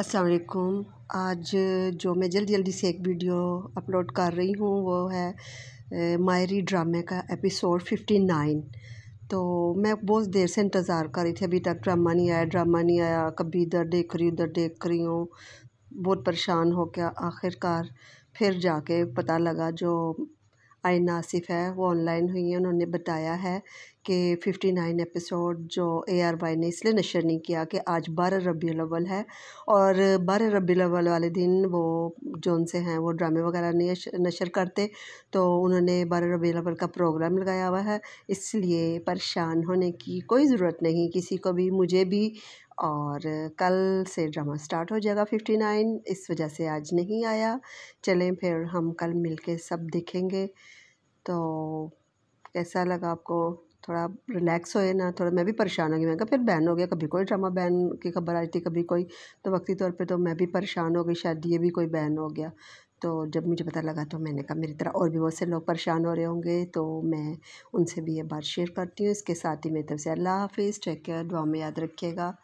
असलकुम आज जो मैं जल्दी जल्दी से एक वीडियो अपलोड कर रही हूँ वो है मायरी ड्रामे का एपिसोड फिफ्टी नाइन तो मैं बहुत देर से इंतज़ार कर रही थी अभी तक ड्रामा नहीं आया ड्रामा नहीं आया कभी इधर देख रही उधर देख रही हूँ बहुत परेशान हो गया आखिरकार फिर जाके पता लगा जो आई आसिफ है वो ऑनलाइन हुई हैं उन्होंने बताया है कि 59 एपिसोड जो ए आर वाई ने इसलिए नशर नहीं किया कि आज बारह रबी अव्वल है और बारह रबी अव्वल वाले दिन वो जोन से हैं वो ड्रामे वगैरह नहीं नशर करते तो उन्होंने बारह रबी अव्वल का प्रोग्राम लगाया हुआ है इसलिए परेशान होने की कोई ज़रूरत नहीं किसी को भी मुझे भी और कल से ड्रामा स्टार्ट हो जाएगा फिफ्टी नाइन इस वजह से आज नहीं आया चलें फिर हम कल मिलके सब देखेंगे तो कैसा लगा आपको थोड़ा रिलैक्स होए ना थोड़ा मैं भी परेशान हो गई मैं कहा फिर बैन हो गया कभी कोई ड्रामा बैन की खबर आई थी कभी कोई तो वक्ती तौर पे तो मैं भी परेशान हो गई शायद ये भी कोई बैन हो गया तो जब मुझे पता लगा तो मैंने कहा मेरी तरह और भी बहुत से लोग परेशान हो रहे होंगे तो मैं उनसे भी ये बात शेयर करती हूँ इसके साथ ही मेरी तरफ से अल्लाह हाफिज़ टेक केयर दुआ में याद रखिएगा